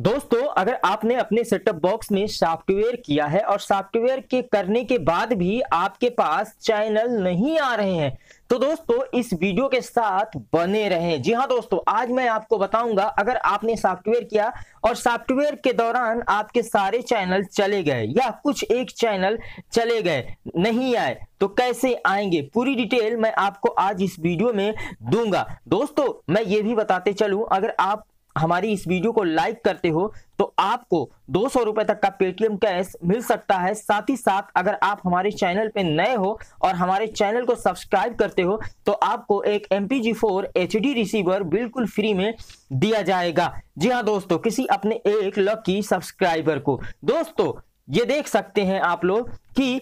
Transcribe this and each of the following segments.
दोस्तों अगर आपने अपने सेटअप बॉक्स में सॉफ्टवेयर किया है और सॉफ्टवेयर के करने के बाद भी आपके पास चैनल नहीं आ रहे हैं तो दोस्तों इस वीडियो के साथ बने रहें जी हाँ दोस्तों आज मैं आपको बताऊंगा अगर आपने सॉफ्टवेयर किया और सॉफ्टवेयर के दौरान आपके सारे चैनल चले गए या कुछ एक चैनल चले गए नहीं आए तो कैसे आएंगे पूरी डिटेल मैं आपको आज इस वीडियो में दूंगा दोस्तों मैं ये भी बताते चलूं अगर आप हमारी इस वीडियो को लाइक करते हो तो आपको दो रुपए तक का पेटीएम कैश मिल सकता है साथ ही साथ अगर आप हमारे चैनल पे नए हो और हमारे चैनल को सब्सक्राइब करते हो तो आपको एक M P G four H D receiver बिल्कुल फ्री में दिया जाएगा जी हाँ दोस्तों किसी अपने एक लकी सब्सक्राइबर को दोस्तों ये देख सकते हैं आप लोग कि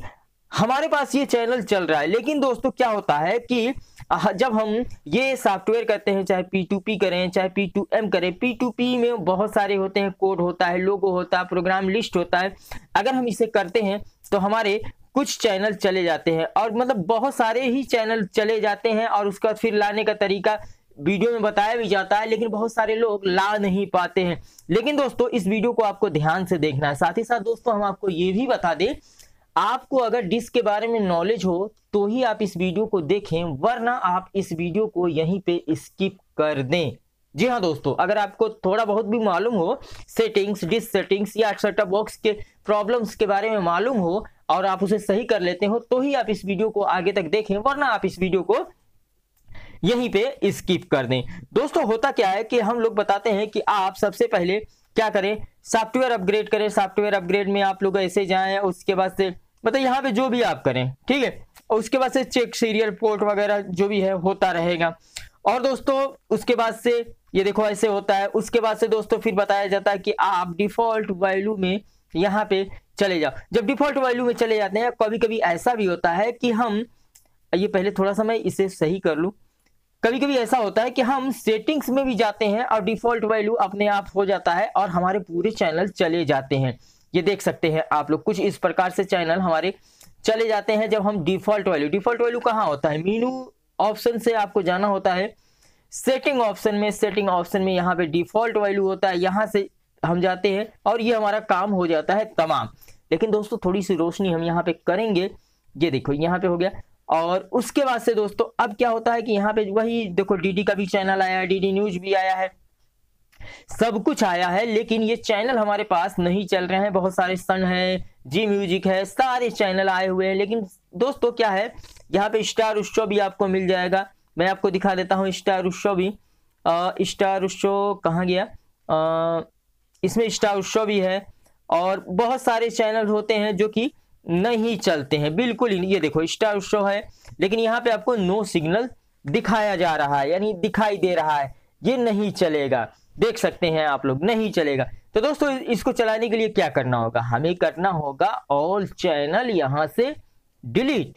हमारे पास ये चैनल चल रहा है लेकिन दोस्तों क्या होता है कि जब हम ये सॉफ्टवेयर करते हैं चाहे पी टू पी करें चाहे पी टू एम करें पी टू पी में बहुत सारे होते हैं कोड होता है लोगो होता है प्रोग्राम लिस्ट होता है अगर हम इसे करते हैं तो हमारे कुछ चैनल चले जाते हैं और मतलब बहुत सारे ही चैनल चले जाते हैं और उसका फिर लाने का तरीका वीडियो में बताया भी जाता है लेकिन बहुत सारे लोग ला नहीं पाते हैं लेकिन दोस्तों इस वीडियो को आपको ध्यान से देखना है साथ ही साथ दोस्तों हम आपको ये भी बता दें आपको अगर डिस्क के बारे में नॉलेज हो तो ही आप इस वीडियो को देखें वरना आप इस वीडियो को यहीं पे स्किप कर दें जी हाँ दोस्तों अगर आपको थोड़ा बहुत भी मालूम हो सेटिंग्स डिस्क सेटिंग्स या सेटअप बॉक्स के प्रॉब्लम्स के बारे में मालूम हो और आप उसे सही कर लेते हो तो ही आप इस वीडियो को आगे तक देखें वरना आप इस वीडियो को यहीं पे स्किप कर दें दोस्तों होता क्या है कि हम लोग बताते हैं कि आप सबसे पहले क्या करें सॉफ्टवेयर अपग्रेड करें सॉफ्टवेयर अपग्रेड में आप लोग ऐसे जाएं उसके बाद से मतलब यहाँ पे जो भी आप करें ठीक है और उसके बाद से चेक सीरियल पोर्ट वगैरह जो भी है होता रहेगा और दोस्तों उसके बाद से ये देखो ऐसे होता है उसके बाद से दोस्तों फिर बताया जाता है कि आप डिफॉल्ट वैल्यू में यहाँ पे चले जाओ जब डिफॉल्ट वैल्यू में चले जाते हैं कभी कभी ऐसा भी होता है कि हम ये पहले थोड़ा सा मैं इसे सही कर लूँ कभी कभी ऐसा होता है कि हम सेटिंग्स में भी जाते हैं और डिफॉल्ट वैल्यू अपने आप हो जाता है और हमारे पूरे चैनल चले जाते हैं ये देख सकते हैं आप लोग कुछ इस प्रकार से चैनल हमारे चले जाते हैं जब हम डिफॉल्ट वैल्यू डिफॉल्ट वैल्यू कहाँ होता है मीनू ऑप्शन से आपको जाना होता है सेटिंग ऑप्शन में सेटिंग ऑप्शन में यहाँ पे डिफॉल्ट वैल्यू होता है यहाँ से हम जाते हैं और ये हमारा काम हो जाता है तमाम लेकिन दोस्तों थोड़ी सी रोशनी हम यहाँ पे करेंगे ये देखो यहाँ पे हो गया और उसके बाद से दोस्तों अब क्या होता है कि यहाँ पे वही देखो डीडी का भी चैनल आया डीडी न्यूज भी आया है सब कुछ आया है लेकिन ये चैनल हमारे पास नहीं चल रहे हैं बहुत सारे सन है जी म्यूजिक है सारे चैनल आए हुए हैं लेकिन दोस्तों क्या है यहाँ पे स्टार उत्सव भी आपको मिल जाएगा मैं आपको दिखा देता हूँ स्टार उत्सव भी स्टार उत्सव कहाँ गया आ, इसमें स्टार उत्सव भी है और बहुत सारे चैनल होते हैं जो कि नहीं चलते हैं बिल्कुल ही ये देखो स्टार शो है लेकिन यहाँ पे आपको नो सिग्नल दिखाया जा रहा है यानी दिखाई दे रहा है ये नहीं चलेगा देख सकते हैं आप लोग नहीं चलेगा तो दोस्तों इसको चलाने के लिए क्या करना होगा हमें करना होगा ऑल चैनल यहां से डिलीट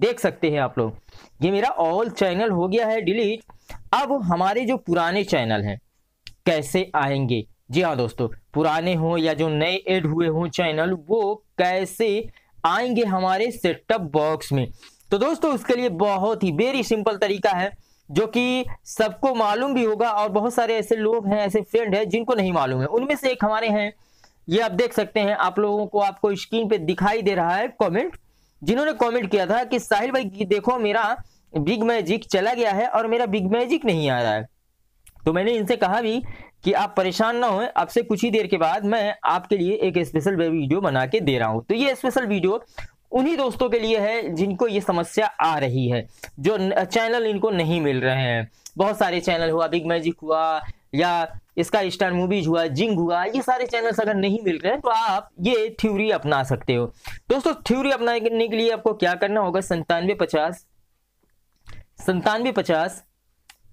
देख सकते हैं आप लोग ये मेरा ऑल चैनल हो गया है डिलीट अब हमारे जो पुराने चैनल हैं कैसे आएंगे जी हाँ दोस्तों पुराने हों या जो नए ऐड हुए हों चैनल वो कैसे आएंगे हमारे सेटअप बॉक्स में तो दोस्तों उसके लिए बहुत ही वेरी सिंपल तरीका है जो कि सबको मालूम भी होगा और बहुत सारे ऐसे लोग हैं ऐसे फ्रेंड हैं जिनको नहीं मालूम है उनमें से एक हमारे हैं ये आप देख सकते हैं आप लोगों को आपको स्क्रीन पे दिखाई दे रहा है कमेंट जिन्होंने कमेंट किया था कि साहिल भाई देखो मेरा बिग मैजिक चला गया है और मेरा बिग मैजिक नहीं आ रहा है तो मैंने इनसे कहा भी कि आप परेशान ना हो आपसे कुछ ही देर के बाद मैं आपके लिए एक स्पेशल वीडियो बना के दे रहा हूँ तो ये स्पेशल वीडियो उन्हीं दोस्तों के लिए है जिनको ये समस्या आ रही है जो चैनल इनको नहीं मिल रहे हैं बहुत सारे चैनल हुआ बिग मैजिक हुआ या इसका स्टार मूवीज हुआ जिंग हुआ ये सारे चैनल्स अगर नहीं मिल रहे हैं तो आप ये थ्योरी अपना सकते हो दोस्तों थ्योरी अपनाने के लिए आपको क्या करना होगा संतानवे पचास संतानवे पचास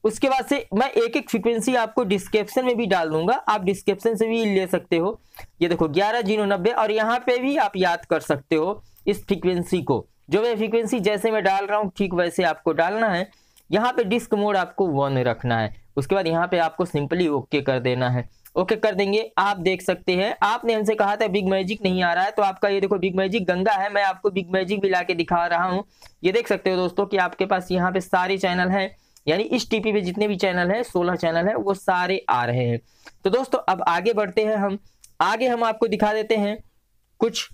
उसके बाद से मैं एक एक फ्रिक्वेंसी आपको डिस्क्रिप्शन में भी डाल दूंगा आप डिस्क्रिप्शन से भी ले सकते हो ये देखो ग्यारह जीरो नब्बे और यहाँ पे भी आप याद कर सकते हो इस फ्रीक्वेंसी को जो मैं फ्रीक्वेंसी जैसे मैं डाल रहा हूँ ठीक वैसे आपको डालना है यहाँ पे डिस्क मोड आपको वन रखना है उसके बाद यहाँ पे आपको सिंपली ओके कर देना है ओके कर देंगे आप देख सकते हैं आपने हमसे कहा था बिग मैजिक नहीं आ रहा है तो आपका ये देखो बिग मैजिक गंगा है मैं आपको बिग मैजिक भी ला के दिखा रहा हूँ ये देख सकते हो दोस्तों की आपके पास यहाँ पे सारे चैनल है यानी इस टीपी पे जितने भी चैनल है सोलह चैनल है वो सारे आ रहे हैं तो दोस्तों अब आगे बढ़ते हैं हम आगे हम आपको दिखा देते हैं कुछ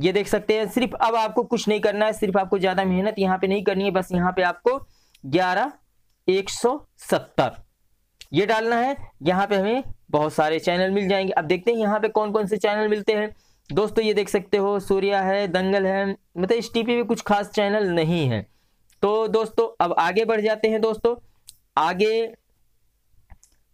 ये देख सकते हैं सिर्फ अब आपको कुछ नहीं करना है सिर्फ आपको ज्यादा मेहनत यहाँ पे नहीं करनी है बस यहाँ पे आपको ग्यारह एक सौ सत्तर ये डालना है यहाँ पे हमें बहुत सारे चैनल मिल जाएंगे अब देखते हैं यहाँ पे कौन कौन से चैनल मिलते हैं दोस्तों ये देख सकते हो सूर्या है दंगल है मतलब इस टीपी में कुछ खास चैनल नहीं है तो दोस्तों अब आगे बढ़ जाते हैं दोस्तों आगे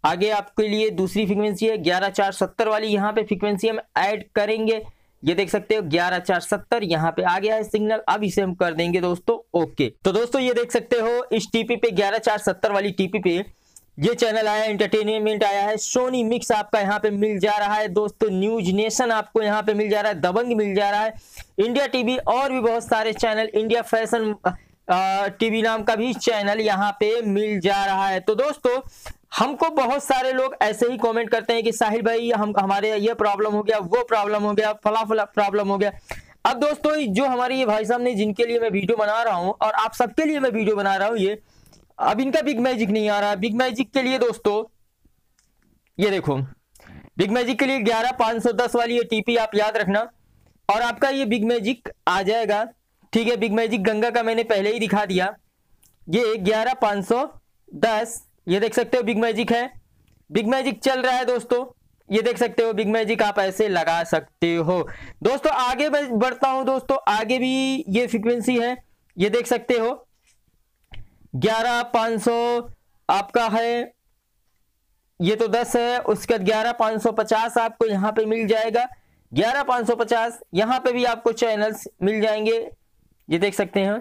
आगे आपके लिए दूसरी फ्रिक्वेंसी है ग्यारह चार सत्तर वाली यहाँ पे फ्रिक्वेंसी हम ऐड करेंगे ये देख सकते हो ग्यारह चार सत्तर यहाँ पे आ गया है सिग्नल अब इसे हम कर देंगे दोस्तों ओके तो दोस्तों ये देख सकते हो इस टीपी पे ग्यारह चार सत्तर वाली टीपी पे ये चैनल आया एंटरटेनमेंट आया है सोनी मिक्स आपका यहाँ पे मिल जा रहा है दोस्तों न्यूज नेशन आपको यहाँ पे मिल जा रहा है दबंग मिल जा रहा है इंडिया टीवी और भी बहुत सारे चैनल इंडिया फैशन टीवी नाम का भी चैनल यहाँ पे मिल जा रहा है तो दोस्तों हमको बहुत सारे लोग ऐसे ही कमेंट करते हैं कि साहिल भाई हम हमारे ये प्रॉब्लम हो गया वो प्रॉब्लम हो गया फला फला प्रॉब्लम हो गया अब दोस्तों जो हमारे ये भाई साहब ने जिनके लिए मैं वीडियो बना रहा हूँ और आप सबके लिए मैं वीडियो बना रहा हूँ ये अब इनका बिग मैजिक नहीं आ रहा बिग मैजिक के लिए दोस्तों ये देखो बिग मैजिक के लिए ग्यारह पाँच सौ दस वाली ये टीपी आप याद रखना और आपका ये बिग मैजिक आ जाएगा ठीक है बिग मैजिक गंगा का मैंने पहले ही दिखा दिया ये ग्यारह पाँच सौ दस ये देख सकते हो बिग मैजिक है बिग मैजिक चल रहा है दोस्तों ये देख सकते हो बिग मैजिक आप ऐसे लगा सकते हो दोस्तों आगे बढ़ता हूं दोस्तों आगे भी ये फ्रिक्वेंसी है ये देख सकते हो ग्यारह पांच सौ आपका है ये तो दस है उसके बाद ग्यारह पाँच सौ पचास आपको यहाँ पे मिल जाएगा ग्यारह पांच सौ पचास यहाँ पे भी आपको चैनल्स मिल जाएंगे ये देख सकते हैं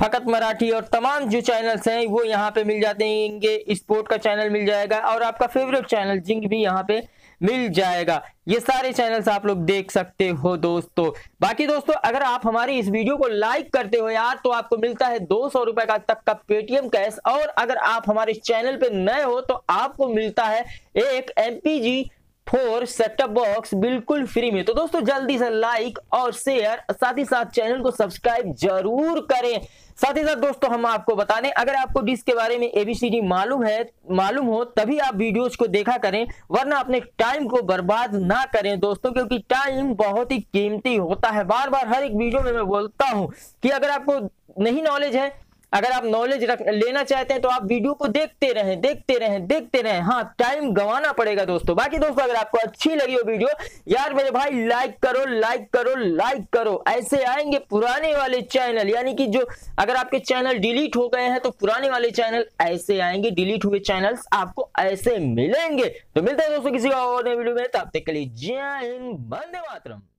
फकत मराठी और तमाम जो चैनल्स हैं वो यहाँ पे मिल जाते हैं स्पोर्ट का चैनल मिल जाएगा और आपका फेवरेट चैनल जिंक भी यहाँ पे मिल जाएगा ये सारे चैनल्स आप लोग देख सकते हो दोस्तों बाकी दोस्तों अगर आप हमारी इस वीडियो को लाइक करते हो यार तो आपको मिलता है दो सौ रुपए का तक का पेटीएम कैश और अगर आप हमारे चैनल पे नए हो तो आपको मिलता है एक एमपीजी फोर सेटअप बॉक्स बिल्कुल फ्री में तो दोस्तों जल्दी से लाइक और शेयर साथ ही साथ चैनल को सब्सक्राइब जरूर करें साथ ही साथ दोस्तों हम आपको बता दें अगर आपको डिस्क के बारे में एबीसीडी मालूम है मालूम हो तभी आप वीडियोज को देखा करें वरना अपने टाइम को बर्बाद ना करें दोस्तों क्योंकि टाइम बहुत ही कीमती होता है बार बार हर एक वीडियो में मैं बोलता हूं कि अगर आपको नहीं नॉलेज है अगर आप नॉलेज लेना चाहते हैं तो आप वीडियो को देखते रहें देखते रहें देखते रहें हाँ टाइम गंवाना पड़ेगा दोस्तों बाकी दोस्तों अगर आपको अच्छी लगी हो वीडियो यार मेरे भाई लाइक करो लाइक करो लाइक करो ऐसे आएंगे पुराने वाले चैनल यानी कि जो अगर आपके चैनल डिलीट हो गए हैं तो पुराने वाले चैनल ऐसे आएंगे डिलीट हुए चैनल आपको ऐसे मिलेंगे तो मिलते हैं दोस्तों किसी और वीडियो में तब तक के लिए जय हिंद बंदे मातरम